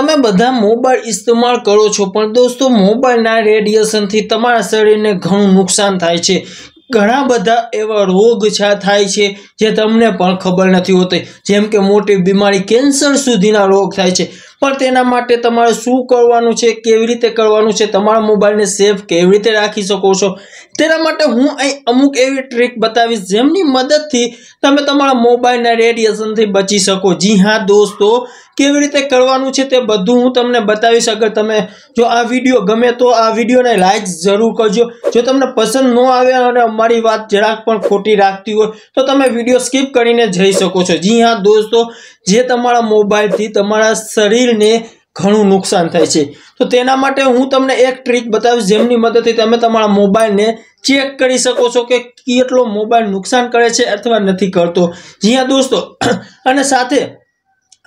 તમે બધા મોબાઈલ ઇસ્તેમાલ કરો છો પણ દોસ્તો મોબાઈલના રેડિયેશનથી તમારા શરીરને ઘણું નુકસાન થાય છે ઘણા બધા એવા રોગ છા થાય છે જે તમને પણ ખબર નથી હોતી જેમ કે મોટી બીમારી કેન્સર સુધીના રોગ થાય છે પણ તેના માટે તમારે શું કરવાનું છે કેવી રીતે કરવાનું છે તમારા મોબાઈલને સેફ કેવી રીતે રાખી શકો છો તેના માટે હું અહીં અમુક એવી ટ્રીક બતાવીશ જેમની મદદથી તમે તમારા મોબાઈલના રેડિયેશનથી બચી શકો જી હા દોસ્તો કેવી રીતે કરવાનું છે તે બધું હું તમને બતાવીશ અગર તમે જો આ વિડીયો ગમે તો આ વિડીયોને લાઇક જરૂર કરજો જો તમને પસંદ ન આવે અને અમારી વાત જરાક પણ ખોટી રાખતી હોય તો તમે વિડીયો સ્કીપ કરીને જઈ શકો છો જી હા દોસ્તો જે તમારા મોબાઈલથી તમારા શરીરને ઘણું નુકસાન થાય છે તો તેના માટે હું તમને એક ટ્રીક બતાવીશ જેમની મદદથી તમે તમારા મોબાઈલને ચેક કરી શકો છો કે કેટલો મોબાઈલ નુકસાન કરે છે અથવા નથી કરતો જ્યાં દોસ્તો અને સાથે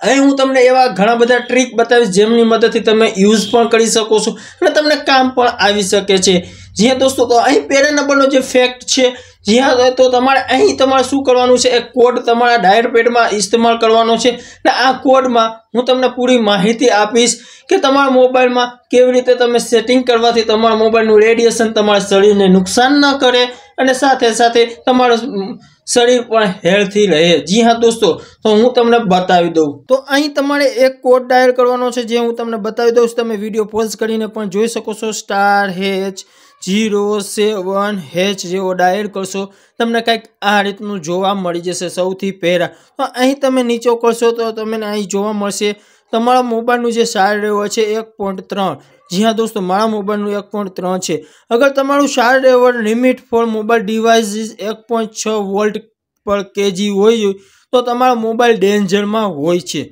અહીં હું તમને એવા ઘણા બધા ટ્રીક બતાવીશ જેમની મદદથી તમે યુઝ પણ કરી શકો છો અને તમને કામ પણ આવી શકે છે જી હા દોસ્તો તો અહીં પહેલા નંબરનો જે ફેક્ટ છે જી હા તો તમારે અહીં તમારે શું કરવાનું છે એ કોડ તમારા ડાયર પેડમાં ઇસ્તેમાલ કરવાનો છે ને આ કોડમાં હું તમને પૂરી માહિતી આપીશ કે તમારા મોબાઈલમાં કેવી રીતે તમે સેટિંગ કરવાથી તમારા મોબાઈલનું રેડિયેશન તમારા શરીરને નુકસાન ન કરે અને સાથે સાથે તમારું શરીર પણ હેલ્થી રહે જી હા દોસ્તો તો હું તમને બતાવી દઉં તો અહીં તમારે એક કોડ ડાયર કરવાનો છે જે હું તમને બતાવી દઉં છું તમે વિડીયો પોઝ કરીને પણ જોઈ શકો છો star hash zero seven hash જેવો ડાયલ કરશો તમને કંઈક આ રીતનું જોવા મળી જશે સૌથી પહેલાં તો અહીં તમે નીચો કરશો તો તમને અહીં જોવા મળશે તમારા મોબાઈલનું જે સાર રહેવો છે એક પોઈન્ટ ત્રણ જી હા દોસ્તો મારા મોબાઈલનું એક પોઈન્ટ ત્રણ છે અગર તમારું સાર રહેવર લિમિટ ફોર મોબાઈલ ડિવાઇસીસ એક પોઈન્ટ છ વોલ્ટ પર કેજી હોય તો તમારા મોબાઈલ ડેન્જરમાં હોય છે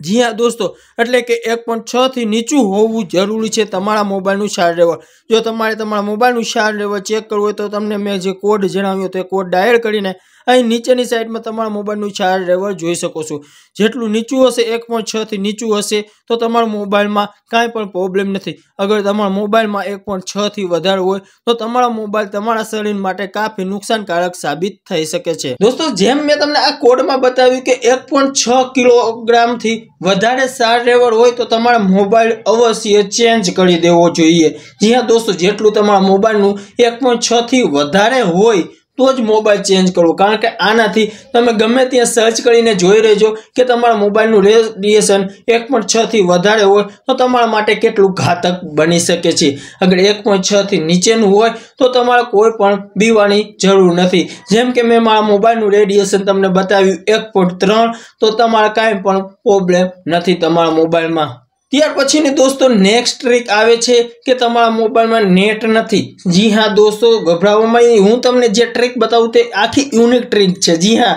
જી હા દોસ્તો એટલે કે એક પોઈન્ટ છથી નીચું હોવું જરૂરી છે તમારા મોબાઈલનું શાર ડ્રાઈવર જો તમારે તમારા મોબાઈલનું શાર ડ્રાઈવર ચેક કરવું હોય તો તમને મેં જે કોડ જણાવ્યો તો એ કોડ ડાયર કરીને અહીં નીચેની સાઈડમાં તમારા મોબાઈલનું ચાર્જ લેવલ જોઈ શકો છો જેટલું નીચું હશે એક પોઈન્ટ છથી નીચું હશે તો તમારા મોબાઈલમાં કાંઈ પણ પ્રોબ્લેમ નથી અગર તમારા મોબાઈલમાં એક પોઈન્ટ છથી વધારે હોય તો તમારા મોબાઈલ તમારા શરીર માટે કાફી નુકસાનકારક સાબિત થઈ શકે છે દોસ્તો જેમ મેં તમને આ કોડમાં બતાવ્યું કે એક પોઈન્ટ છ કિલોગ્રામથી વધારે ચાર્જ લેવલ હોય તો તમારા મોબાઈલ અવશ્ય ચેન્જ કરી દેવો જોઈએ જ્યાં દોસ્તો જેટલું તમારા મોબાઈલનું એક પોઈન્ટ છથી વધારે હોય તો જ મોબાઈલ ચેન્જ કરો કારણ કે આનાથી તમે ગમે ત્યાં સર્ચ કરીને જોઈ રહેજો કે તમારા મોબાઈલનું રેડિયેશન એક પોઈન્ટ છથી વધારે હોય તો તમારા માટે કેટલું ઘાતક બની શકે છે અગર એક પોઈન્ટ છથી નીચેનું હોય તો તમારે કોઈ પણ બીવાની જરૂર નથી જેમ કે મેં મારા મોબાઈલનું રેડિયેશન તમને બતાવ્યું એક પોઈન્ટ ત્રણ તો તમારે કાંઈ પણ પ્રોબ્લેમ નથી તમારા મોબાઈલમાં ત્યાર પછીની દોસ્તો નેક્સ્ટ ટ્રીક આવે છે કે તમારા મોબાઈલમાં નેટ નથી જી હા દોસ્તો ગભરાવામાં હું તમને જે ટ્રીક બતાવું તે આખી યુનિક ટ્રીક છે જી હા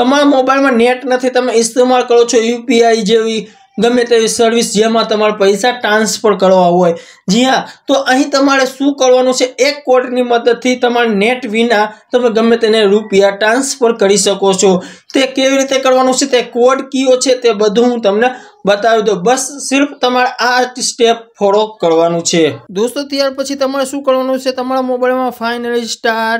તમારા મોબાઈલમાં નેટ નથી તમે ઇસ્તેમાલ કરો છો યુપીઆઈ જેવી ગમે તેવી સર્વિસ જેમાં તમારે પૈસા ટ્રાન્સફર કરવા હોય જી હા તો અહીં તમારે શું કરવાનું છે એક કોડની મદદથી તમારે નેટ વિના તમે ગમે તેને રૂપિયા ટ્રાન્સફર કરી શકો છો તે કેવી રીતે કરવાનું છે તે કોડ કયો છે તે બધું હું તમને બતાવી દઉં બસ સિર્ફ તમારે આ સ્ટેપ ફોલો કરવાનું છે દોસ્તો ત્યાર પછી તમારે શું કરવાનું છે તમારા મોબાઈલમાં ફાઇન રજિસ્ટાર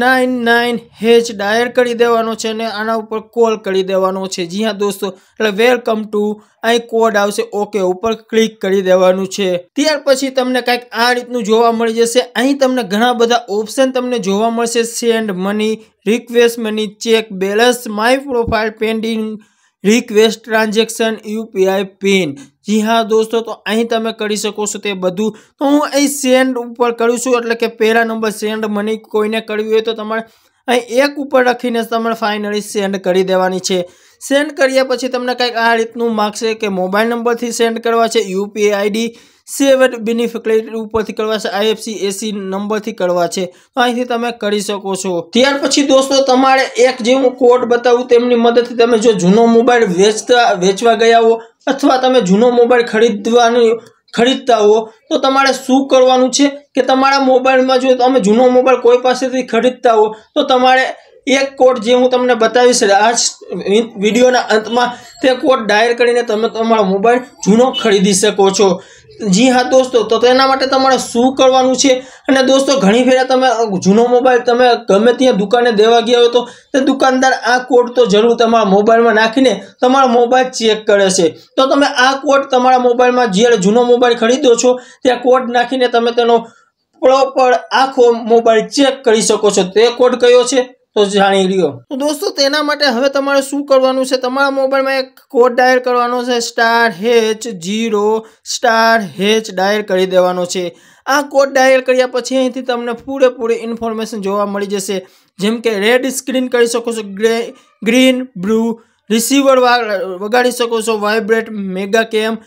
નાઇન નાઇન હેચ ડાયર કરી દેવાનો છે અને આના ઉપર કોલ કરી દેવાનો છે જી હા દોસ્તો એટલે વેલકમ ટુ અહીં કોડ આવશે ઓકે ઉપર ક્લિક કરી દેવાનું છે ત્યાર પછી તમને કંઈક આ રીતનું જોવા મળી જશે અહીં તમને ઘણા બધા ઓપ્શન તમને જોવા મળશે send money request money check balance my profile pending request transaction UPI PIN જી હા દોસ્તો તો અહીં તમે કરી શકો છો તે બધું તો હું અહીં સેન્ડ ઉપર કરું છું એટલે કે પહેલા નંબર સેન્ડ મની કોઈને કરવી હોય તો તમારે અહીં એક ઉપર રાખીને તમારે ફાઇનલી સેન્ડ કરી દેવાની છે સેન્ડ કર્યા પછી તમને કંઈક આ રીતનું માગશે કે મોબાઈલ નંબરથી સેન્ડ કરવા છે યુપીઆઈ આઈડી સેવ એટ ઉપરથી કરવા છે આઈએફસી એસી નંબરથી કરવા છે તો અહીંથી તમે કરી શકો છો ત્યાર પછી દોસ્તો તમારે એક જે હું કોડ બતાવું તેમની મદદથી તમે જો જૂનો મોબાઈલ વેચતા વેચવા ગયા હો અથવા તમે જૂનો મોબાઈલ ખરીદવાની ખરીદતા હો તો તમારે શું કરવાનું છે કે તમારા મોબાઈલમાં જો તમે જૂનો મોબાઈલ કોઈ પાસેથી ખરીદતા હો તો તમારે એક કોડ જે હું તમને બતાવીશ આ વિડીયોના અંતમાં તે કોડ ડાયર કરીને તમે તમારો મોબાઈલ જૂનો ખરીદી શકો છો જી હા દોસ્તો તો તેના માટે તમારે શું કરવાનું છે અને દોસ્તો ઘણી ફેરા તમે જૂનો મોબાઈલ તમે ગમે ત્યાં દુકાને દેવા ગયા હોય તો તે દુકાનદાર આ કોડ તો જરૂર તમારા મોબાઈલમાં નાખીને તમારો મોબાઈલ ચેક કરે છે તો તમે આ કોડ તમારા મોબાઈલમાં જ્યારે જૂનો મોબાઈલ ખરીદો છો ત્યાં કોડ નાખીને તમે તેનો પ્રોપર આખો મોબાઈલ ચેક કરી શકો છો તે કોડ કયો છે તો જાણી લ્યો તો દોસ્તો તેના માટે હવે તમારે શું કરવાનું છે તમારા મોબાઈલમાં એક કોડ ડાયલ કરવાનો છે star hash zero star hash dial કરી દેવાનો છે આ કોડ ડાયલ કર્યા પછી અહીંથી તમને પૂરેપૂરી ઇન્ફોર્મેશન જોવા મળી જશે જેમ કે રેડ સ્ક્રીન કરી શકો છો ગ્રે ગ્રીન બ્લુ રિસીવર વગાડી શકો છો વાઇબ્રેટ મેગા કેમ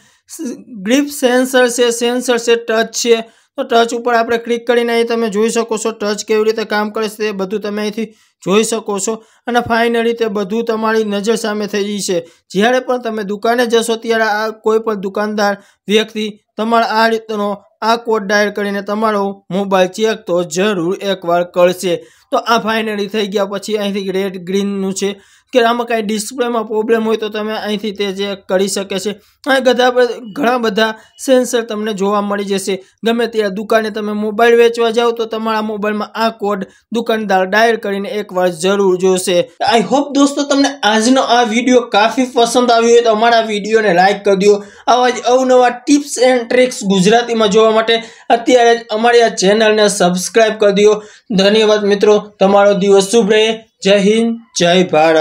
ગ્રીપ સેન્સર છે સેન્સર છે ટચ છે તો ટચ ઉપર આપણે ક્લિક કરીને અહીં તમે જોઈ શકો છો ટચ કેવી રીતે કામ કરે છે તે બધું તમે અહીંથી જોઈ શકો છો અને ફાઇનલી તે બધું તમારી નજર સામે થઈ છે જ્યારે પણ તમે દુકાને જશો ત્યારે આ કોઈ પણ દુકાનદાર વ્યક્તિ તમારા આ રીતનો આ કોડ ડાયર કરીને તમારો મોબાઈલ ચેક તો જરૂર એકવાર કરશે તો આ ફાઇનલી થઈ ગયા પછી અહીંથી રેડ ગ્રીનનું છે કે આમાં કાંઈ ડિસ્પ્લેમાં પ્રોબ્લેમ હોય તો તમે અહીંથી તે જે કરી શકે છે અહીં બધા ઘણા બધા સેન્સર તમને જોવા મળી જશે ગમે ત્યાં દુકાને તમે મોબાઈલ વેચવા જાઓ તો તમારા મોબાઈલમાં આ કોડ દુકાનદાર ડાયર કરીને એકવાર જરૂર જોશે આઈ હોપ દોસ્તો તમને આજનો આ વિડીયો કાફી પસંદ આવ્યો હોય તો અમારા વિડીયોને લાઇક કરી દો આવા જ અવનવા ટિપ્સ એન્ડ ટ્રિક્સ ગુજરાતીમાં જોવા માટે અત્યારે અમારી આ ચેનલને સબસ્ક્રાઈબ કરી દો ધન્યવાદ મિત્રો તમારો દિવસ શુભ રહે જય હિન્દ જય ભારત